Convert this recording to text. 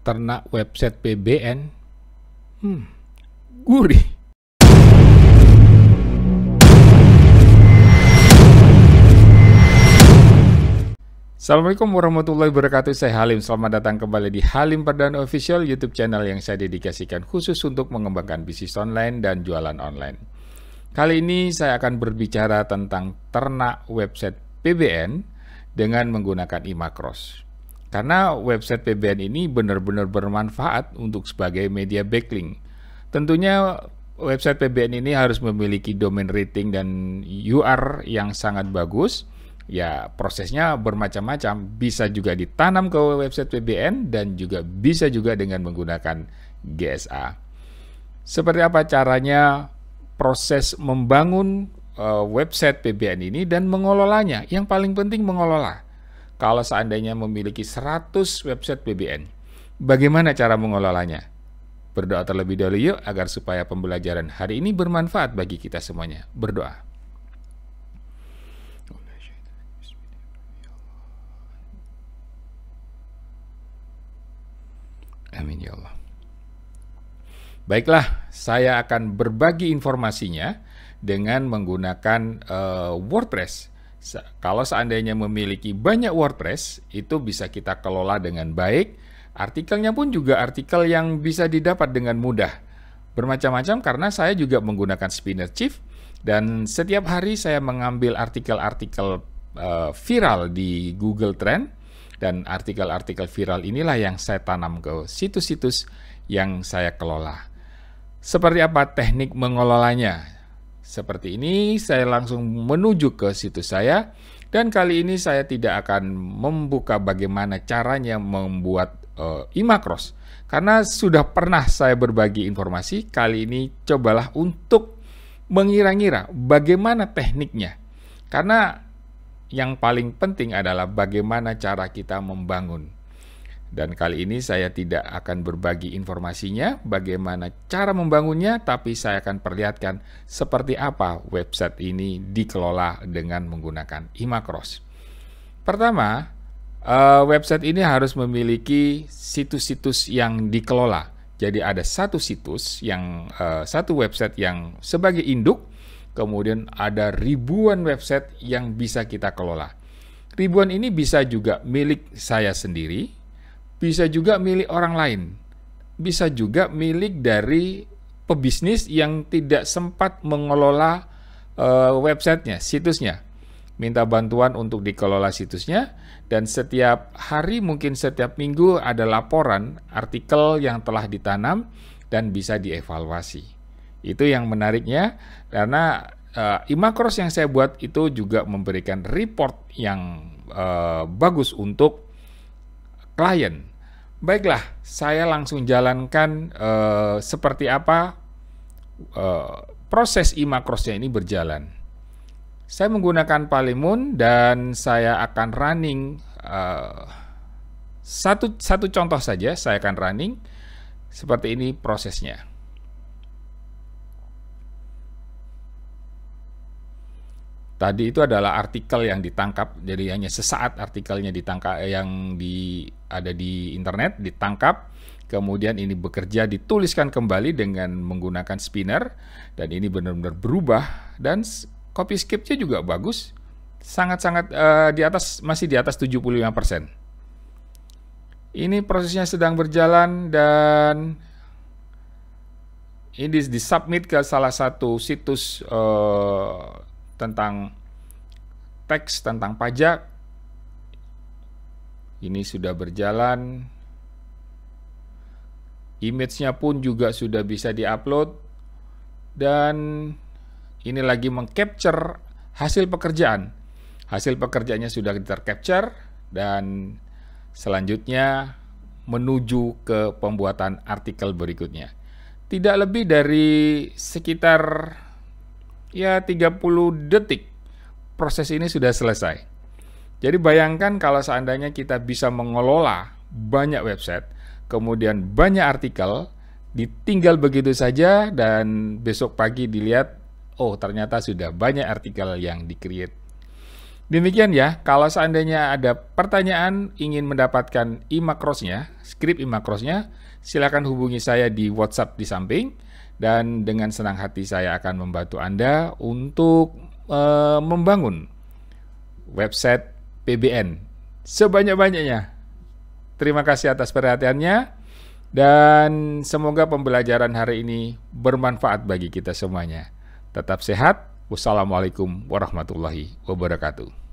ternak website PBN, hmm, gurih. Assalamualaikum warahmatullahi wabarakatuh, saya Halim. Selamat datang kembali di Halim Perdana Official YouTube channel yang saya dedikasikan khusus untuk mengembangkan bisnis online dan jualan online. Kali ini saya akan berbicara tentang ternak website PBN dengan menggunakan Imacross. Karena website PBN ini benar-benar bermanfaat untuk sebagai media backlink. Tentunya website PBN ini harus memiliki domain rating dan UR yang sangat bagus. Ya, prosesnya bermacam-macam, bisa juga ditanam ke website PBN dan juga bisa juga dengan menggunakan GSA. Seperti apa caranya proses membangun eh, website PBN ini dan mengelolanya? Yang paling penting mengelola kalau seandainya memiliki 100 website BBN. Bagaimana cara mengelolanya? Berdoa terlebih dahulu yuk agar supaya pembelajaran hari ini bermanfaat bagi kita semuanya. Berdoa. Amin ya Allah. Baiklah, saya akan berbagi informasinya dengan menggunakan uh, WordPress. Kalau seandainya memiliki banyak WordPress, itu bisa kita kelola dengan baik. Artikelnya pun juga artikel yang bisa didapat dengan mudah. Bermacam-macam karena saya juga menggunakan Spinner Chief dan setiap hari saya mengambil artikel-artikel uh, viral di Google Trend dan artikel-artikel viral inilah yang saya tanam ke situs-situs yang saya kelola. Seperti apa teknik mengelolanya? Seperti ini, saya langsung menuju ke situs saya. Dan kali ini saya tidak akan membuka bagaimana caranya membuat uh, eh, Imacross. Karena sudah pernah saya berbagi informasi, kali ini cobalah untuk mengira-ngira bagaimana tekniknya. Karena yang paling penting adalah bagaimana cara kita membangun dan kali ini saya tidak akan berbagi informasinya bagaimana cara membangunnya, tapi saya akan perlihatkan seperti apa website ini dikelola dengan menggunakan Imacross. Pertama, eh, website ini harus memiliki situs-situs yang dikelola. Jadi ada satu situs yang eh, satu website yang sebagai induk, kemudian ada ribuan website yang bisa kita kelola. Ribuan ini bisa juga milik saya sendiri, bisa juga milik orang lain, bisa juga milik dari pebisnis yang tidak sempat mengelola uh, websitenya, situsnya. Minta bantuan untuk dikelola situsnya, dan setiap hari mungkin setiap minggu ada laporan artikel yang telah ditanam dan bisa dievaluasi. Itu yang menariknya, karena uh, Imakros yang saya buat itu juga memberikan report yang uh, bagus untuk klien Baiklah, saya langsung jalankan uh, seperti apa uh, proses imakrosnya ini berjalan. Saya menggunakan Palemoon dan saya akan running uh, satu satu contoh saja. Saya akan running seperti ini prosesnya. Tadi itu adalah artikel yang ditangkap, jadi hanya sesaat artikelnya ditangkap eh, yang di ada di internet ditangkap, kemudian ini bekerja dituliskan kembali dengan menggunakan spinner dan ini benar-benar berubah dan copy skipnya juga bagus, sangat-sangat uh, di atas masih di atas 75%. Ini prosesnya sedang berjalan dan ini disubmit ke salah satu situs uh, tentang teks tentang pajak ini sudah berjalan. Image-nya pun juga sudah bisa diupload dan ini lagi mengcapture hasil pekerjaan. Hasil pekerjaannya sudah tercapture dan selanjutnya menuju ke pembuatan artikel berikutnya. Tidak lebih dari sekitar ya 30 detik proses ini sudah selesai. Jadi bayangkan kalau seandainya kita bisa mengelola banyak website, kemudian banyak artikel, ditinggal begitu saja dan besok pagi dilihat, oh ternyata sudah banyak artikel yang di-create. Demikian ya, kalau seandainya ada pertanyaan ingin mendapatkan e script e-macrossnya, silakan hubungi saya di WhatsApp di samping dan dengan senang hati saya akan membantu Anda untuk e, membangun website PBN sebanyak-banyaknya. Terima kasih atas perhatiannya dan semoga pembelajaran hari ini bermanfaat bagi kita semuanya. Tetap sehat. Wassalamualaikum warahmatullahi wabarakatuh.